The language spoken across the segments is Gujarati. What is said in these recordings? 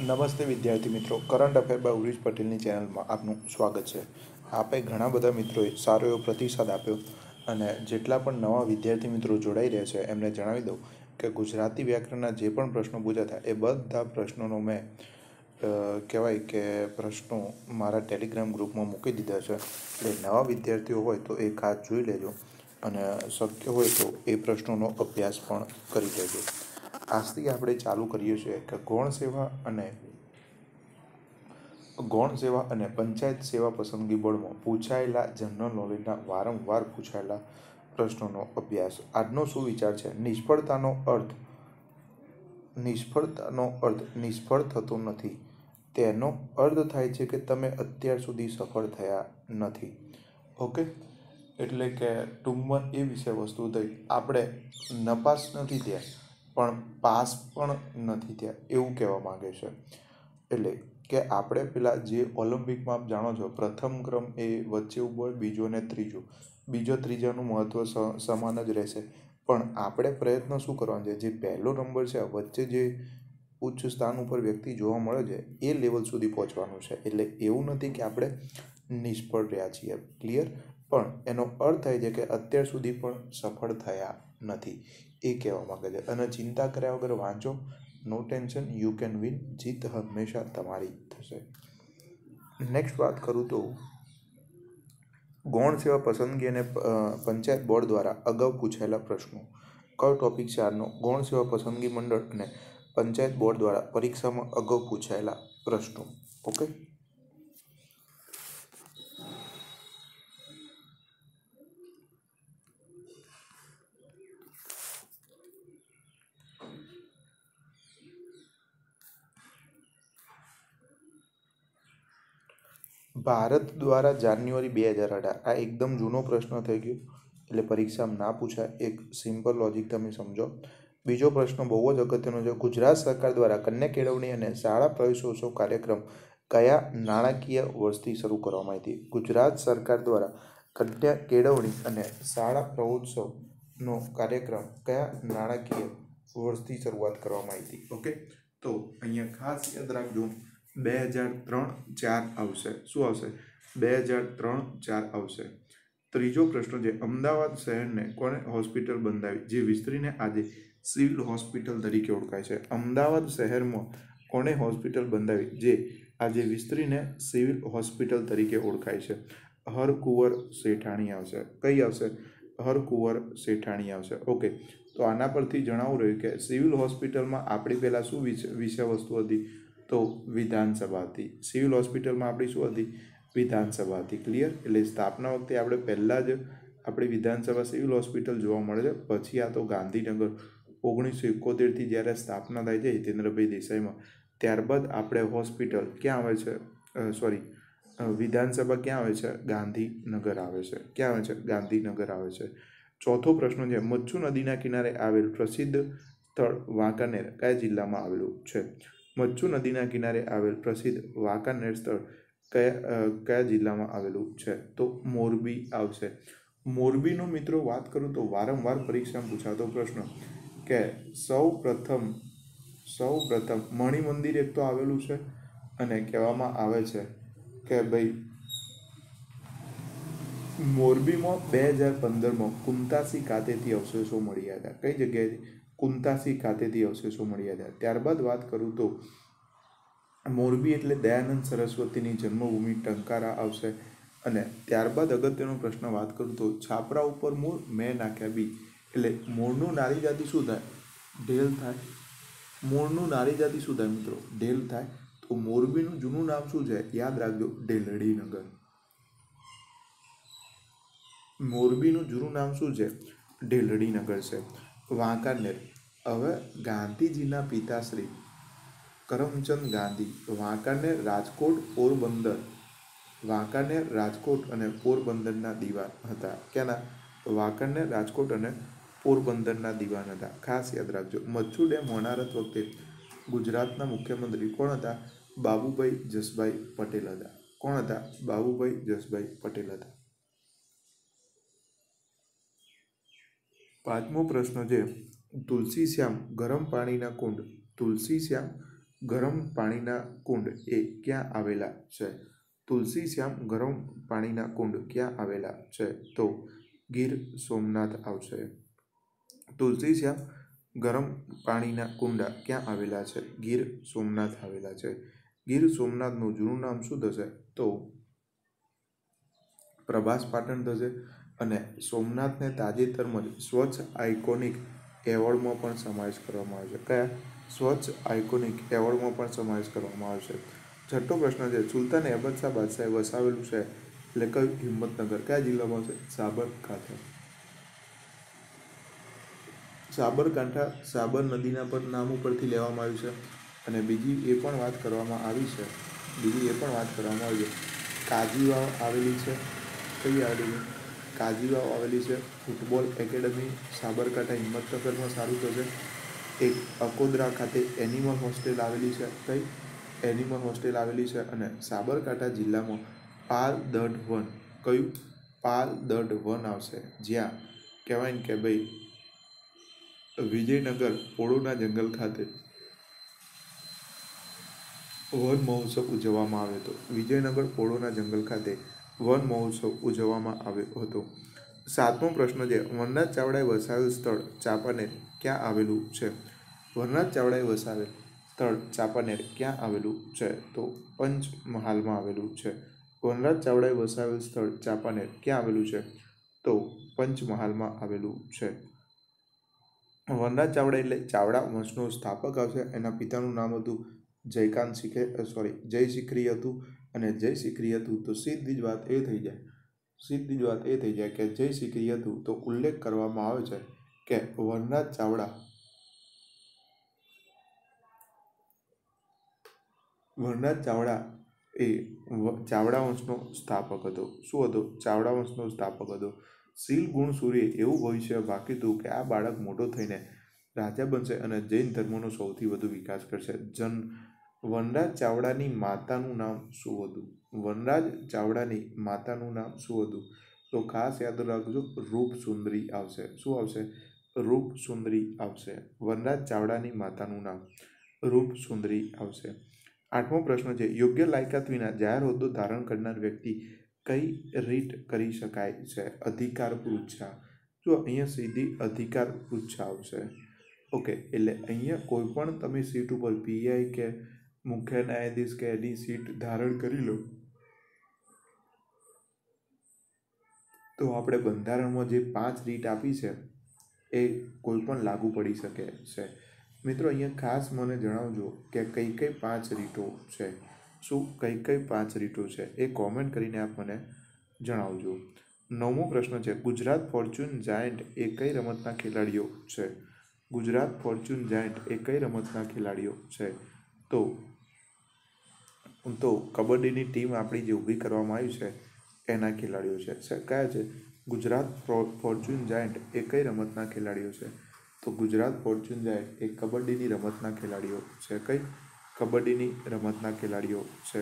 નમસ્તે વિદ્યાર્થી મિત્રો કરંટ અફેર બાય ઉર્વિજ પટેલની ચેનલમાં આપનું સ્વાગત છે આપે ઘણા બધા મિત્રોએ સારો એવો પ્રતિસાદ આપ્યો અને જેટલા પણ નવા વિદ્યાર્થી મિત્રો જોડાઈ રહ્યા છે એમને જણાવી દઉં કે ગુજરાતી વ્યાકરણના જે પણ પ્રશ્નો પૂછ્યા હતા એ બધા પ્રશ્નોનો મેં કહેવાય કે પ્રશ્નો મારા ટેલિગ્રામ ગ્રુપમાં મૂકી દીધા છે એટલે નવા વિદ્યાર્થીઓ હોય તો એ ખાસ જોઈ લેજો અને શક્ય હોય તો એ પ્રશ્નોનો અભ્યાસ પણ કરી લેજો આજથી આપણે ચાલુ કરીએ છીએ કે ગૌણ સેવા અને ગૌણ સેવા અને પંચાયત સેવા પસંદગી બોર્ડમાં પૂછાયેલા જનરલ નોલેજના વારંવાર પૂછાયેલા પ્રશ્નોનો અભ્યાસ આજનો શું વિચાર છે નિષ્ફળતાનો અર્થ નિષ્ફળતાનો અર્થ નિષ્ફળ થતો નથી તેનો અર્થ થાય છે કે તમે અત્યાર સુધી સફળ થયા નથી ઓકે એટલે કે ટૂંકમાં એ વિષય વસ્તુ થઈ આપણે નપાસ નથી ત્યાં પણ પાસ પણ નથી થયા એવું કહેવા માગે છે એટલે કે આપણે પેલા જે ઓલિમ્પિકમાં આપ જાણો છો પ્રથમ ક્રમ એ વચ્ચે ઊભો હોય બીજો ને ત્રીજો બીજો ત્રીજાનું મહત્ત્વ સમાન જ રહેશે પણ આપણે પ્રયત્ન શું કરવાનો છે જે પહેલો નંબર છે વચ્ચે જે ઉચ્ચ સ્થાન ઉપર વ્યક્તિ જોવા મળે છે એ લેવલ સુધી પહોંચવાનું છે એટલે એવું નથી કે આપણે નિષ્ફળ રહ્યા છીએ ક્લિયર પણ એનો અર્થ થાય છે કે અત્યાર સુધી પણ સફળ થયા નથી એ કહેવા માગે છે અને ચિંતા કર્યા વગર વાંચો no tension you can win જીત હંમેશા તમારી થશે નેક્સ્ટ વાત કરું તો ગૌણ સેવા પસંદગી અને પંચાયત બોર્ડ દ્વારા અગાઉ પૂછાયેલા પ્રશ્નો કયો ટોપિક ચારનો ગૌણ સેવા પસંદગી મંડળ અને પંચાયત બોર્ડ દ્વારા પરીક્ષામાં અગાઉ પૂછાયેલા પ્રશ્નો ઓકે ભારત દ્વારા જાન્યુઆરી બે હજાર અઢાર આ એકદમ જૂનો પ્રશ્ન થઈ ગયો એટલે પરીક્ષામાં ના પૂછાય એક સિમ્પલ લોજિક તમે સમજો બીજો પ્રશ્ન બહુ જ અગત્યનો છે ગુજરાત સરકાર દ્વારા કન્યા કેળવણી અને શાળા પ્રવેશોત્સવ કાર્યક્રમ કયા નાણાકીય વર્ષથી શરૂ કરવામાં આવી હતી ગુજરાત સરકાર દ્વારા કન્યા કેળવણી અને શાળા પ્રવોત્સવનો કાર્યક્રમ કયા નાણાકીય વર્ષથી શરૂઆત કરવામાં આવી હતી ઓકે તો અહીંયા ખાસ યાદ રાખજો બે હજાર ત્રણ ચાર આવશે શું આવશે બે હજાર ત્રણ ચાર આવશે ત્રીજો પ્રશ્ન છે અમદાવાદ શહેરને કોને હોસ્પિટલ બંધાવી જે વિસ્તરીને આજે સિવિલ હોસ્પિટલ તરીકે ઓળખાય છે અમદાવાદ શહેરમાં કોને હોસ્પિટલ બંધાવી જે આજે વિસ્તરીને સિવિલ હોસ્પિટલ તરીકે ઓળખાય છે હરકુંવર શેઠાણી આવશે કઈ આવશે હરકુંવર શેઠાણી આવશે ઓકે તો આના પરથી જણાવું રહ્યું કે સિવિલ હોસ્પિટલમાં આપણી પહેલાં શું વિષય વસ્તુ હતી તો વિધાનસભા હતી સિવિલ હોસ્પિટલમાં આપણી શું હતી વિધાનસભા હતી ક્લિયર એટલે સ્થાપના વખતે આપણે પહેલાં જ આપણી વિધાનસભા સિવિલ હોસ્પિટલ જોવા મળે છે પછી આ તો ગાંધીનગર ઓગણીસો એકોતેરથી જ્યારે સ્થાપના થાય છે હિતેન્દ્રભાઈ દેસાઈમાં ત્યારબાદ આપણે હોસ્પિટલ ક્યાં આવે છે સોરી વિધાનસભા ક્યાં આવે છે ગાંધીનગર આવે છે ક્યાં આવે છે ગાંધીનગર આવે છે ચોથો પ્રશ્ન છે મચ્છુ નદીના કિનારે આવેલું પ્રસિદ્ધ સ્થળ વાંકાનેર કયા જિલ્લામાં આવેલું છે મચ્છુ નદીના કિનારે આવેલ પ્રસિદ્ધ વાંકાનેર સ્થળ કયા કયા જિલ્લામાં આવેલું છે તો મોરબી આવશે મોરબીનો મિત્રો વાત કરું તો વારંવાર પરીક્ષામાં પૂછાતો પ્રશ્ન કે સૌ પ્રથમ સૌ પ્રથમ મણિ મંદિર એક તો આવેલું છે અને કહેવામાં આવે છે કે ભાઈ મોરબીમાં બે હજાર પંદરમાં કુમતાસી ખાતેથી અવશેષો મળ્યા હતા કઈ જગ્યાએથી કુંતાસી ખાતેથી અવશેષો મળ્યા હતા ત્યારબાદ વાત કરું તો મોરબી એટલે દયાનંદ સરસ્વતીની જન્મભૂમિ ટંકારા આવશે અને ત્યારબાદ અગત્યનો પ્રશ્ન વાત કરું તો છાપરા ઉપર મોર મેં નાખ્યા બી એટલે મોરનું નારી જાતિ શું થાય ઢેલ થાય મોરનું નારી જાતિ શું થાય મિત્રો ઢેલ થાય તો મોરબીનું જૂનું નામ શું છે યાદ રાખજો ઢેલડીનગર મોરબીનું જૂનું નામ શું છે ઢેલડીનગર છે વાંકાનેર હવે ગાંધીજીના પિતાશ્રી કરમચંદ ગાંધી વાંકાને રાજકોટ પોરબંદર વાંકાનેર રાજકોટ અને પોરબંદરના દીવાન હતા ક્યાંના વાંકાને રાજકોટ અને પોરબંદરના દીવાન હતા ખાસ યાદ રાખજો મચ્છુ ડેમ હોનારત વખતે ગુજરાતના મુખ્યમંત્રી કોણ હતા બાબુભાઈ જસભાઈ પટેલ હતા કોણ હતા બાબુભાઈ જસભાઈ પટેલ હતા પાંચમો પ્રશ્ન છે તુલસી શ્યામ ગરમ પાણીના કુંડ તુલસી શ્યામ ગરમ પાણીના કુંડ એ ક્યાં આવેલા છે તુલસી શ્યામ ગરમ પાણીના કુંડ ક્યાં આવેલા છે તો ગીર સોમનાથ આવશે તુલસી શ્યામ ગરમ પાણીના કુંડા ક્યાં આવેલા છે ગીર સોમનાથ આવેલા છે ગીર સોમનાથનું જૂનું નામ શું થશે તો પ્રભાસ પાટણ થશે અને સોમનાથને તાજેતરમાં જ સ્વચ્છ આઇકોનિક એવોર્ડમાં પણ સમાવેશ કરવામાં છે કયા સ્વચ્છ આઇકોનિક એવોર્ડમાં પણ સમાવેશ કરવામાં છે છઠ્ઠો પ્રશ્ન છે સુલતાન અહેમદ શાહ બાદશાહે વસાવેલું છે એટલે કયું હિંમતનગર કયા જિલ્લામાં છે સાબરકાંઠા સાબરકાંઠા સાબર નદીના પર નામ ઉપરથી લેવામાં આવ્યું છે અને બીજી એ પણ વાત કરવામાં આવી છે બીજી એ પણ વાત કરવામાં આવી છે કાજીવાવ આવેલી છે કઈ આવેલી છે કાજીવાવ આવેલી છે ફૂટબોલ એકેડમી સાબરકાંઠા હિંમતનગરમાં સારું થશે એક અકોદરા ખાતે એનિમલ હોસ્ટેલ આવેલી છે કઈ એનિમલ હોસ્ટેલ આવેલી છે અને સાબરકાંઠા જિલ્લામાં પાલ દઢ વન કયું પાલ દઢ વન આવશે જ્યાં કહેવાય ને કે ભાઈ વિજયનગર પોળોના જંગલ ખાતે વન મહોત્સવ ઉજવવામાં આવ્યો હતો વિજયનગર પોળોના જંગલ ખાતે વન મહોત્સવ ઉજવવામાં આવ્યો હતો સાતમો પ્રશ્ન છે વનરાજ ચાવડાએ વસાવેલ સ્થળ ચાંપાનેર ક્યાં આવેલું છે વનરાજ ચાવડાએ વસાવેલ સ્થળ ચાંપાનેર ક્યાં આવેલું છે તો પંચમહાલમાં આવેલું છે વનરાજ ચાવડાએ વસાવેલ સ્થળ ચાંપાનેર ક્યાં આવેલું છે તો પંચમહાલમાં આવેલું છે વનરાજ ચાવડા એટલે ચાવડા વંશનો સ્થાપક આવશે એના પિતાનું નામ હતું જયકાંત શીખે સોરી જય શિખરી હતું અને જય શ્રી હતું તો સીધી જ વાત એ થઈ જાય સીધી જ વાત એ થઈ જાય કે જય શ્રી હતું તો ઉલ્લેખ કરવામાં આવે છે કે વનરાજ ચાવડા વનરાજ ચાવડા એ ચાવડા વંશનો સ્થાપક હતો શું હતો ચાવડા વંશનો સ્થાપક હતો શીલ ગુણ સૂર્યે એવું ભવિષ્ય બાકી વાંક્યું કે આ બાળક મોટો થઈને રાજા બનશે અને જૈન ધર્મનો સૌથી વધુ વિકાસ કરશે જન વનરાજ ચાવડાની માતાનું નામ શું હતું વનરાજ ચાવડાની માતાનું નામ શું હતું તો ખાસ યાદ રાખજો રૂપ સુંદરી આવશે શું આવશે રૂપ સુંદરી આવશે વનરાજ ચાવડાની માતાનું નામ રૂપ સુંદરી આવશે આઠમો પ્રશ્ન છે યોગ્ય લાયકાત વિના જાહેર હોદ્દો ધારણ કરનાર વ્યક્તિ કઈ રીટ કરી શકાય છે અધિકાર પૃચ્છા જો અહીંયા સીધી અધિકાર પૃચ્છા આવશે ઓકે એટલે અહીંયા કોઈ પણ તમે સીટ ઉપર પીઆઈ કે મુખ્ય ન્યાયાધીશ કે એની સીટ ધારણ કરી લો તો આપણે બંધારણમાં જે પાંચ રીટ આપી છે એ કોઈ પણ લાગુ પડી શકે છે મિત્રો અહીંયા ખાસ મને જણાવજો કે કઈ કઈ પાંચ રીટો છે શું કઈ કઈ પાંચ રીટો છે એ કોમેન્ટ કરીને આપ મને જણાવજો નવમો પ્રશ્ન છે ગુજરાત ફોર્ચ્યુન જાયન્ટ એ કઈ રમતના ખેલાડીઓ છે ગુજરાત ફોર્ચ્યુન જાયન્ટ એ કઈ રમતના ખેલાડીઓ છે તો આમ તો કબડ્ડીની ટીમ આપણી જે ઊભી કરવામાં આવી છે એના ખેલાડીઓ છે સર કયા છે ગુજરાત ફોર્ચ્યુન જાયન્ટ એ કઈ રમતના ખેલાડીઓ છે તો ગુજરાત ફોર્ચ્યુન જાયન્ટ એ કબડ્ડીની રમતના ખેલાડીઓ છે કઈ કબડ્ડીની રમતના ખેલાડીઓ છે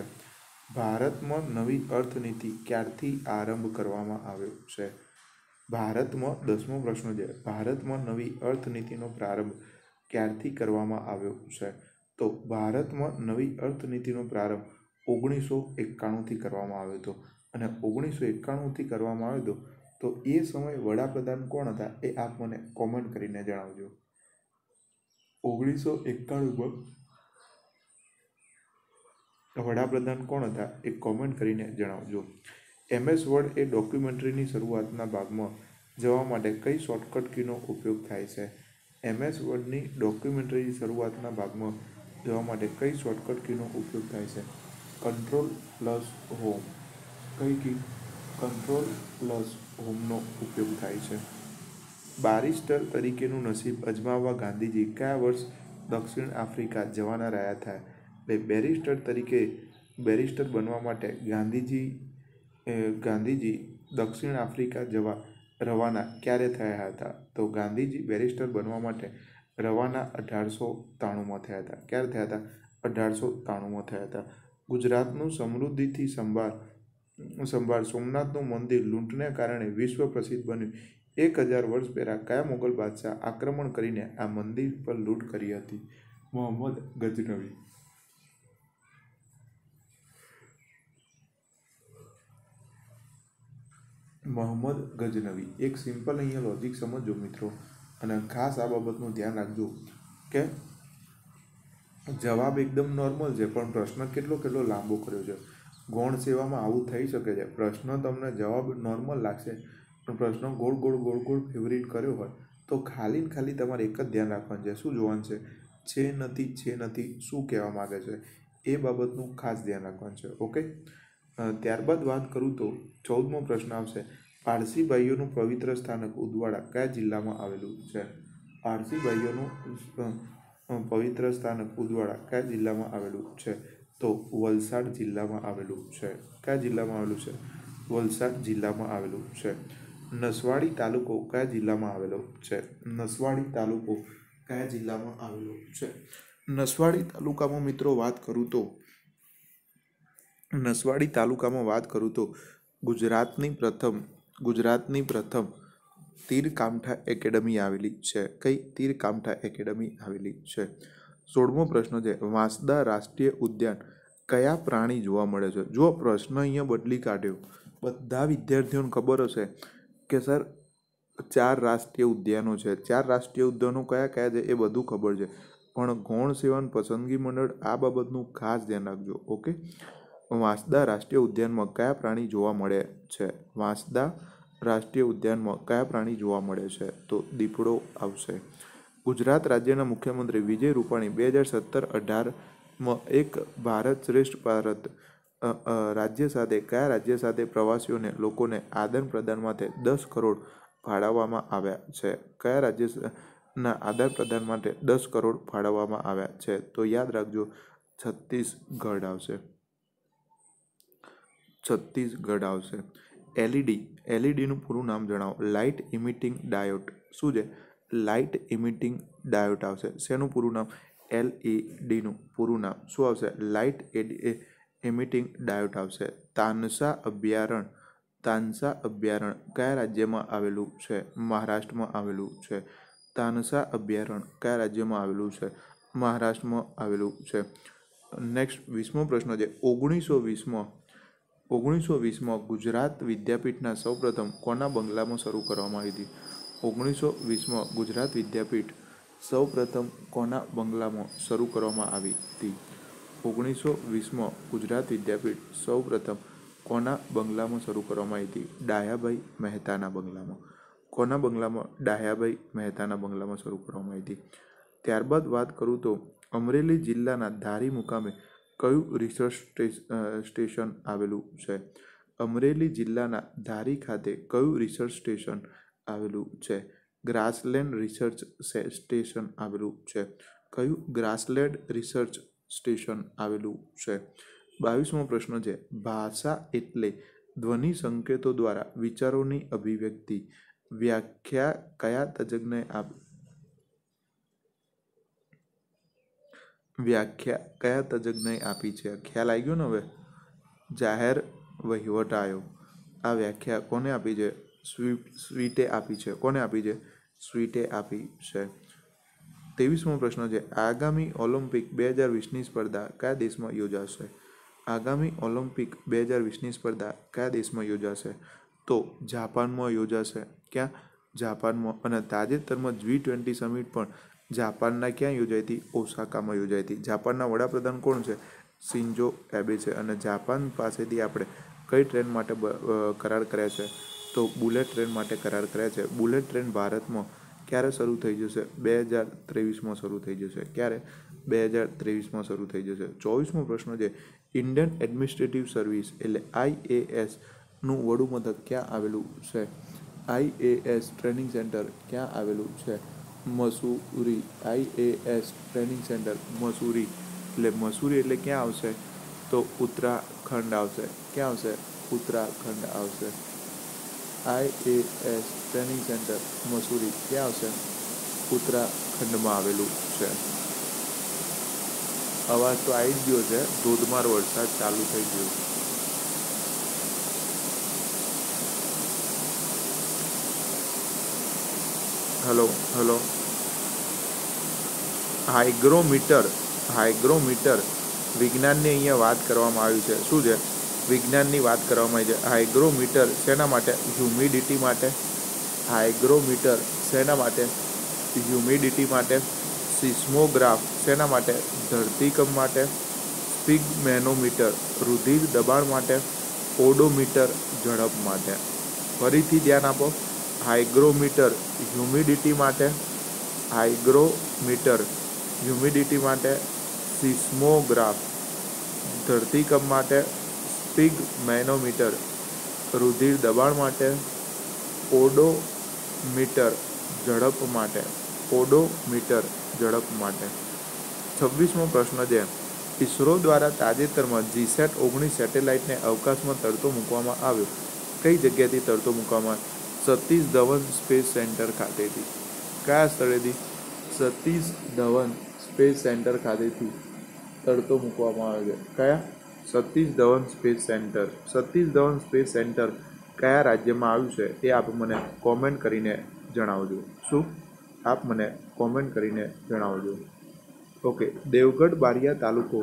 ભારતમાં નવી અર્થનીતિ ક્યારથી આરંભ કરવામાં આવ્યો છે ભારતમાં દસમો પ્રશ્ન છે ભારતમાં નવી અર્થનીતિનો પ્રારંભ ક્યારથી કરવામાં આવ્યો છે તો ભારતમાં નવી અર્થનીતિનો પ્રારંભ ઓગણીસો એકાણુંથી કરવામાં આવ્યો હતો અને ઓગણીસો એકાણુંથી કરવામાં આવ્યો હતો તો એ સમયે વડાપ્રધાન કોણ હતા એ આપ મને કોમેન્ટ કરીને જણાવજો ઓગણીસો એકાણુંમાં વડાપ્રધાન કોણ હતા એ કોમેન્ટ કરીને જણાવજો એમએસ વર્ડ એ ડોક્યુમેન્ટરીની શરૂઆતના ભાગમાં જવા માટે કઈ શોર્ટકટ કીનો ઉપયોગ થાય છે એમએસ વર્ડની ડોક્યુમેન્ટરીની શરૂઆતના ભાગમાં જવા માટે કઈ શોર્ટકટ કીનો ઉપયોગ થાય છે કંટ્રોલ પ્લસ હોમ કઈ કી કંટ્રોલ પ્લસ હોમનો ઉપયોગ થાય છે બારિસ્ટર તરીકેનું નસીબ અજમાવવા ગાંધીજી કયા વર્ષ દક્ષિણ આફ્રિકા જવાના રહ્યા હતા એટલે બેરિસ્ટર તરીકે બેરિસ્ટર બનવા માટે ગાંધીજી ગાંધીજી દક્ષિણ આફ્રિકા જવા રવાના ક્યારે થયા હતા તો ગાંધીજી બેરિસ્ટર બનવા માટે રવાના અઢારસો ત્રાણુંમાં થયા હતા ક્યારે થયા હતા અઢારસો ત્રાણુંમાં થયા હતા ગુજરાતનું સમૃદ્ધિથી સંભાળ સંભાળ સોમનાથનું મંદિર લૂંટને કારણે વિશ્વ પ્રસિદ્ધ બન્યું એક હજાર વર્ષ પહેલાં કયા મુગલ બાદશાહ આક્રમણ કરીને આ મંદિર પર લૂંટ કરી હતી મોહમ્મદ ગજનવી મોહમ્મદ ગજનવી એક સિમ્પલ અહીંયા લોજિક સમજો મિત્રો અને ખાસ આ બાબતનું ધ્યાન રાખજો કે જવાબ એકદમ નોર્મલ છે પણ પ્રશ્ન કેટલો કેટલો લાંબો કર્યો છે ગૌણ સેવામાં આવું થઈ શકે છે પ્રશ્ન તમને જવાબ નોર્મલ લાગશે પણ પ્રશ્ન ગોળ ગોળ ગોળ ગોળ ફેવરિટ કર્યો હોય તો ખાલી ને ખાલી તમારે એક જ ધ્યાન રાખવાનું છે શું જોવાનું છે છે નથી છે નથી શું કહેવા માગે છે એ બાબતનું ખાસ ધ્યાન રાખવાનું છે ઓકે ત્યારબાદ વાત કરું તો ચૌદમો પ્રશ્ન આવશે ભાઈઓનું પવિત્ર સ્થાનક ઉદવાડા કયા જિલ્લામાં આવેલું છે ભાઈઓનું પવિત્ર સ્થાનક ઉદવાડા કયા જિલ્લામાં આવેલું છે તો વલસાડ જિલ્લામાં આવેલું છે કયા જિલ્લામાં આવેલું છે વલસાડ જિલ્લામાં આવેલું છે નસવાડી તાલુકો કયા જિલ્લામાં આવેલો છે નસવાડી તાલુકો કયા જિલ્લામાં આવેલો છે નસવાડી તાલુકામાં મિત્રો વાત કરું તો નસવાડી તાલુકામાં વાત કરું તો ગુજરાતની પ્રથમ ગુજરાતની પ્રથમ તીરકામઠા એકેડમી આવેલી છે કઈ તીરકામઠા એકેડમી આવેલી છે સોળમો પ્રશ્ન છે વાંસદા રાષ્ટ્રીય ઉદ્યાન કયા પ્રાણી જોવા મળે છે જો પ્રશ્ન અહીંયા બદલી કાઢ્યો બધા વિદ્યાર્થીઓને ખબર હશે કે સર ચાર રાષ્ટ્રીય ઉદ્યાનો છે ચાર રાષ્ટ્રીય ઉદ્યાનો કયા કયા છે એ બધું ખબર છે પણ ગૌણ સેવન પસંદગી મંડળ આ બાબતનું ખાસ ધ્યાન રાખજો ઓકે વાંસદા રાષ્ટ્રીય ઉદ્યાનમાં કયા પ્રાણી જોવા મળે છે વાંસદા રાષ્ટ્રીય ઉદ્યાનમાં કયા પ્રાણી જોવા મળે છે તો દીપડો આવશે ગુજરાત રાજ્યના મુખ્યમંત્રી વિજય રૂપાણી બે હજાર સત્તર અઢારમાં એક ભારત શ્રેષ્ઠ ભારત રાજ્ય સાથે કયા રાજ્ય સાથે પ્રવાસીઓને લોકોને આદાન પ્રદાન માટે દસ કરોડ ફાળવવામાં આવ્યા છે કયા રાજ્યના આદાન પ્રદાન માટે દસ કરોડ ફાળવવામાં આવ્યા છે તો યાદ રાખજો છત્તીસગઢ આવશે છત્તીસગઢ આવશે એલઈડી એલઈડીનું પૂરું નામ જણાવો લાઇટ ઇમિટિંગ ડાયોટ શું છે લાઇટ ઇમિટિંગ ડાયોટ આવશે શેનું પૂરું નામ એલઈડીનું પૂરું નામ શું આવશે લાઇટ ઇમિટિંગ ડાયોટ આવશે તાનસા અભયારણ્ય તાનસા અભયારણ્ય કયા રાજ્યમાં આવેલું છે મહારાષ્ટ્રમાં આવેલું છે તાનસા અભયારણ્ય કયા રાજ્યમાં આવેલું છે મહારાષ્ટ્રમાં આવેલું છે નેક્સ્ટ વીસમો પ્રશ્ન છે ઓગણીસો વીસમાં ઓગણીસો વીસમાં ગુજરાત વિદ્યાપીઠના સૌપ્રથમ કોના બંગલામાં શરૂ કરવામાં આવી હતી ઓગણીસો વીસમાં ગુજરાત વિદ્યાપીઠ સૌપ્રથમ કોના બંગલામાં શરૂ કરવામાં આવી હતી ઓગણીસો વીસમાં ગુજરાત વિદ્યાપીઠ સૌપ્રથમ કોના બંગલામાં શરૂ કરવામાં આવી હતી ડાયાભાઈ મહેતાના બંગલામાં કોના બંગલામાં ડાયાભાઈ મહેતાના બંગલામાં શરૂ કરવામાં આવી હતી ત્યારબાદ વાત કરું તો અમરેલી જિલ્લાના ધારી મુકામે કયું રિસર્ચ સ્ટેશન આવેલું છે અમરેલી જિલ્લાના ધારી ખાતે કયું રિસર્ચ સ્ટેશન આવેલું છે ગ્રાસલેન્ડ રિસર્ચ સ્ટેશન આવેલું છે કયું ગ્રાસલેન્ડ રિસર્ચ સ્ટેશન આવેલું છે બાવીસમો પ્રશ્ન છે ભાષા એટલે ધ્વનિ સંકેતો દ્વારા વિચારોની અભિવ્યક્તિ વ્યાખ્યા કયા તજજ્ઞએ આપી વ્યાખ્યા કયા તજજ્ઞએ આપી છે ખ્યાલ આવી ગયો ને હવે જાહેર વહીવટ આવ્યો આ વ્યાખ્યા કોને આપી છે સ્વીટે આપી છે કોને આપી છે સ્વીટે આપી છે ત્રેવીસમો પ્રશ્ન છે આગામી ઓલિમ્પિક બે હજાર વીસની સ્પર્ધા કયા દેશમાં યોજાશે આગામી ઓલિમ્પિક બે હજાર વીસની સ્પર્ધા કયા દેશમાં યોજાશે તો જાપાનમાં યોજાશે ક્યાં જાપાનમાં અને તાજેતરમાં જી ટ્વેન્ટી સમિટ પણ જાપાનના ક્યાં યોજાઈ હતી ઓસાકામાં યોજાઈ હતી જાપાનના વડાપ્રધાન કોણ છે સિન્જો એબે છે અને જાપાન પાસેથી આપણે કઈ ટ્રેન માટે કરાર કર્યા છે તો બુલેટ ટ્રેન માટે કરાર કર્યા છે બુલેટ ટ્રેન ભારતમાં ક્યારે શરૂ થઈ જશે બે હજાર ત્રેવીસમાં શરૂ થઈ જશે ક્યારે બે હજાર ત્રેવીસમાં શરૂ થઈ જશે ચોવીસમો પ્રશ્ન છે ઇન્ડિયન એડમિનિસ્ટ્રેટિવ સર્વિસ એટલે આઈએએસનું વડું મથક ક્યાં આવેલું છે આઈએએસ ટ્રેનિંગ સેન્ટર ક્યાં આવેલું છે Mussoorie IAS training centre Mussoorie એટલે મસૂરી એટલે ક્યાં આવશે તો ઉત્તરાખંડ આવશે ક્યાં આવશે ઉત્તરાખંડ આવશે આઈએએસ ટ્રેનિંગ સેન્ટર મસૂરી ક્યાં આવશે ઉત્તરાખંડમાં આવેલું છે અવાજ તો આવી જ ગયો છે ધોધમાર વરસાદ ચાલુ થઈ ગયો છે હલો હલો હાઇગ્રોમીટર હાઇગ્રોમીટર વિજ્ઞાનની અહીંયા વાત કરવામાં આવી છે શું છે વિજ્ઞાનની વાત કરવામાં આવી છે હાઇગ્રોમીટર શેના માટે હ્યુમિડિટી માટે હાઇગ્રોમીટર શેના માટે હ્યુમિડિટી માટે સિસ્મોગ્રાફ શેના માટે ધરતીકંપ માટે સ્પિગમેનોમીટર રુધિર દબાણ માટે ઓડોમીટર ઝડપ માટે ફરીથી ધ્યાન આપો હાઇગ્રોમીટર હ્યુમિડિટી માટે હાઇગ્રોમીટર હ્યુમિડિટી માટે સિસ્મોગ્રાફ ધરતીકંપ માટે સ્પિગ મેનોમીટર રુધિર દબાણ માટે ઓડોમીટર ઝડપ માટે ઓડોમીટર ઝડપ માટે છવ્વીસમો પ્રશ્ન છે ઇસરો દ્વારા તાજેતરમાં જીસેટ ઓગણીસ સેટેલાઇટને અવકાશમાં તરતો મૂકવામાં આવ્યો કઈ જગ્યાથી તરતો મૂકવામાં સતીશ ધવન સ્પેસ સેન્ટર ખાતેથી કયા સ્થળેથી સતીશ ધવન સ્પેસ સેન્ટર ખાતેથી તડતો મૂકવામાં આવે છે કયા Satish Dhawan space centre Satish Dhawan space centre કયા રાજ્યમાં આવ્યું છે તે આપ મને કોમેન્ટ કરીને જણાવજો શું આપ મને કોમેન્ટ કરીને જણાવજો ઓકે દેવગઢ બારિયા તાલુકો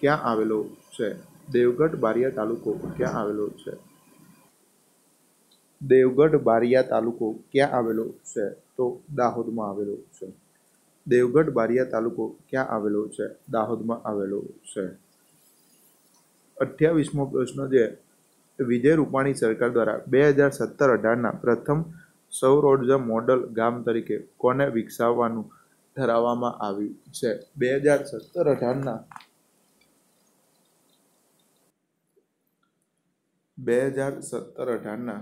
ક્યાં આવેલો છે દેવગઢ બારિયા તાલુકો ક્યાં આવેલો છે દેવગઢ બારિયા તાલુકો ક્યાં આવેલો છે તો દાહોદમાં આવેલો છે દેવગઢ બારિયા તાલુકો ક્યાં આવેલો છે દાહોદમાં આવેલો છે અઠ્યાવીસમો પ્રશ્ન જે વિજય રૂપાણી સરકાર દ્વારા બે હજાર સત્તર અઢારના પ્રથમ સૌર ઉર્જા મોડલ ગામ તરીકે કોને વિકસાવવાનું ઠરાવવામાં આવ્યું છે બે હજાર સત્તર અઢારના બે હજાર સત્તર અઢારના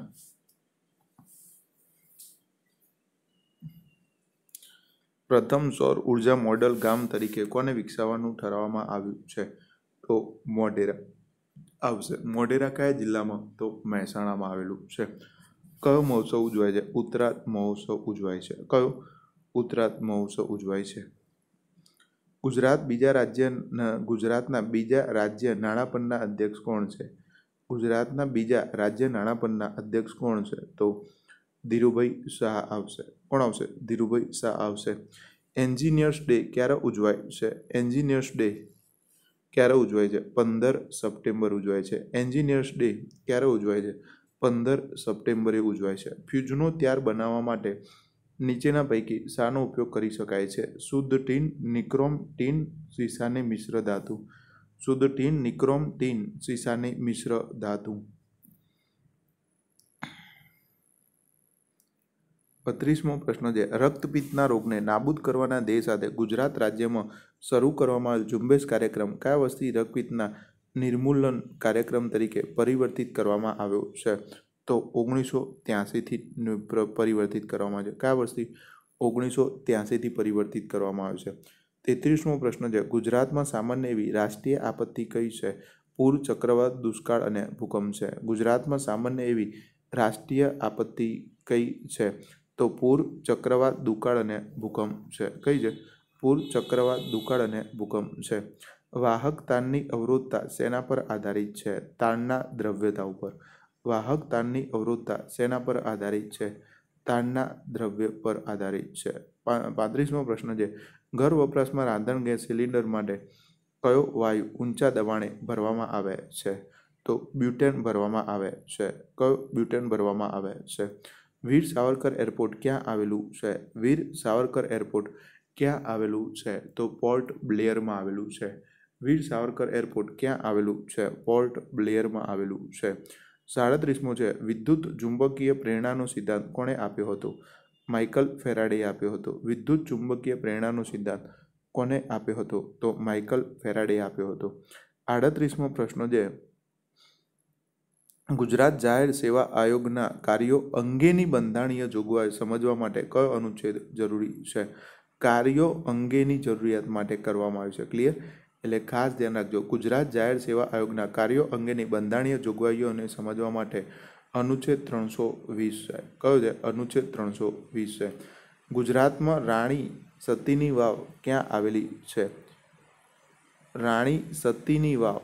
પ્રથમ સૌર ઉર્જા મોડલ ગામ તરીકે કોને વિકસાવવાનું ઠરાવવામાં આવ્યું છે તો મોઢેરા આવશે મોઢેરા કયા જિલ્લામાં તો મહેસાણામાં આવેલું છે કયો મહોત્સવ ઉજવાય છે ઉત્તરાત મહોત્સવ ઉજવાય છે કયો ઉત્તરાત મહોત્સવ ઉજવાય છે ગુજરાત બીજા રાજ્ય ગુજરાતના બીજા રાજ્ય નાણાપંચના અધ્યક્ષ કોણ છે ગુજરાતના બીજા રાજ્ય નાણાપંચના અધ્યક્ષ કોણ છે તો ધીરુભાઈ શાહ આવશે કોણ આવશે ધીરુભાઈ શાહ આવશે એન્જિનિયર્સ ડે ક્યારે ઉજવાય છે એન્જિનિયર્સ ડે ક્યારે ઉજવાય છે પંદર સપ્ટેમ્બર ઉજવાય છે એન્જિનિયર્સ ડે ક્યારે ઉજવાય છે પંદર સપ્ટેમ્બરે ઉજવાય છે ફ્યુઝનો ત્યાર બનાવવા માટે નીચેના પૈકી શાનો ઉપયોગ કરી શકાય છે શુદ્ધ ટીન નિક્રોમ ટીન સીસાને મિશ્ર ધાતુ શુદ્ધ ટીન નિક્રોમ ટીન સીસાને મિશ્ર ધાતુ બત્રીસમો પ્રશ્ન છે રક્તપિત્તના રોગને નાબૂદ કરવાના દેહ સાથે ગુજરાત રાજ્યમાં શરૂ કરવામાં આવેલ ઝુંબેશ કાર્યક્રમ કયા વર્ષથી રક્તપિત્તના નિર્મૂલન કાર્યક્રમ તરીકે પરિવર્તિત કરવામાં આવ્યો છે તો ઓગણીસો ત્યાંસીથી પરિવર્તિત કરવામાં આવ્યો કયા વસ્તી ઓગણીસો ત્યાંસીથી પરિવર્તિત કરવામાં આવ્યો છે તેત્રીસમો પ્રશ્ન છે ગુજરાતમાં સામાન્ય એવી રાષ્ટ્રીય આપત્તિ કઈ છે પૂર ચક્રવાત દુષ્કાળ અને ભૂકંપ છે ગુજરાતમાં સામાન્ય એવી રાષ્ટ્રીય આપત્તિ કઈ છે તો પૂર ચક્રવાત દુકાળ અને ભૂકંપ છે કઈ છે પૂર ચક્રવાત દુકાળ અને ભૂકંપ છે વાહક તારની અવરોધતા શેના પર આધારિત છે તાણના દ્રવ્યતા ઉપર વાહક તારની અવરોધતા શેના પર આધારિત છે તાણના દ્રવ્ય પર આધારિત છે પાંત્રીસમો પ્રશ્ન છે ઘર વપરાશમાં રાંધણ ગેસ સિલિન્ડર માટે કયો વાયુ ઊંચા દબાણે ભરવામાં આવે છે તો બ્યુટેન ભરવામાં આવે છે કયો બ્યુટેન ભરવામાં આવે છે વીર સાવરકર એરપોર્ટ ક્યાં આવેલું છે વીર સાવરકર એરપોર્ટ ક્યાં આવેલું છે તો પોર્ટ બ્લેયરમાં આવેલું છે વીર સાવરકર એરપોર્ટ ક્યાં આવેલું છે પોર્ટ બ્લેયરમાં આવેલું છે સાડત્રીસમો છે વિદ્યુત ચુંબકીય પ્રેરણાનો સિદ્ધાંત કોણે આપ્યો હતો માઇકલ ફેરાડેએ આપ્યો હતો વિદ્યુત ચુંબકીય પ્રેરણાનો સિદ્ધાંત કોને આપ્યો હતો તો માઇકલ ફેરાડેએ આપ્યો હતો આડત્રીસમો પ્રશ્ન છે ગુજરાત જાહેર સેવા આયોગના કાર્યો અંગેની બંધારણીય જોગવાઈ સમજવા માટે કયો અનુચ્છેદ જરૂરી છે કાર્યો અંગેની જરૂરિયાત માટે કરવામાં આવ્યું છે ક્લિયર એટલે ખાસ ધ્યાન રાખજો ગુજરાત જાહેર સેવા આયોગના કાર્યો અંગેની બંધારણીય જોગવાઈઓને સમજવા માટે અનુચ્છેદ ત્રણસો વીસ છે કયો છે અનુચ્છેદ ત્રણસો વીસ છે ગુજરાતમાં રાણી સતીની વાવ ક્યાં આવેલી છે રાણી સતીની વાવ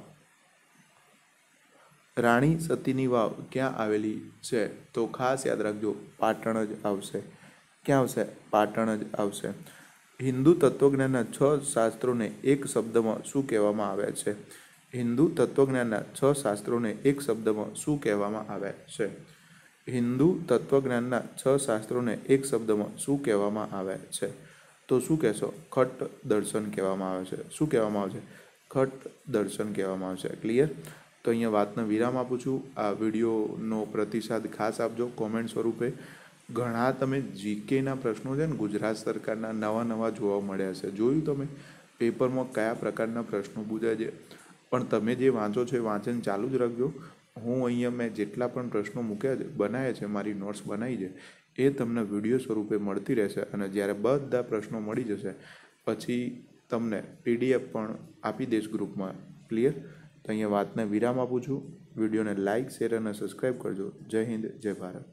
રાણી સતીની વાવ ક્યાં આવેલી છે તો ખાસ યાદ રાખજો પાટણ જ આવશે ક્યાં આવશે પાટણ જ આવશે હિન્દુ તત્વજ્ઞાનના છ શાસ્ત્રોને એક શબ્દમાં શું કહેવામાં આવે છે હિન્દુ તત્વજ્ઞાનના છ શાસ્ત્રોને એક શબ્દમાં શું કહેવામાં આવે છે હિન્દુ તત્વજ્ઞાનના છ શાસ્ત્રોને એક શબ્દમાં શું કહેવામાં આવે છે તો શું કહેશો ખટ દર્શન કહેવામાં આવે છે શું કહેવામાં આવે છે ખટ દર્શન કહેવામાં આવે છે ક્લિયર તો અહીંયા વાતને વિરામ આપું છું આ વિડીયોનો પ્રતિસાદ ખાસ આપજો કોમેન્ટ સ્વરૂપે ઘણા તમે જીકેના પ્રશ્નો છે ને ગુજરાત સરકારના નવા નવા જોવા મળ્યા છે જોયું તમે પેપરમાં કયા પ્રકારના પ્રશ્નો પૂછાય છે પણ તમે જે વાંચો છો એ વાંચન ચાલુ જ રાખજો હું અહીંયા મેં જેટલા પણ પ્રશ્નો મૂક્યા છે બનાવ્યા છે મારી નોટ્સ બનાવી છે એ તમને વિડીયો સ્વરૂપે મળતી રહેશે અને જ્યારે બધા પ્રશ્નો મળી જશે પછી તમને પીડીએફ પણ આપી દઈશ ગ્રુપમાં ક્લિયર તો અહીંયા વાતને વિરામ આપું છું વિડીયોને લાઇક શેર અને સબસ્ક્રાઈબ કરજો જય હિન્દ જય ભારત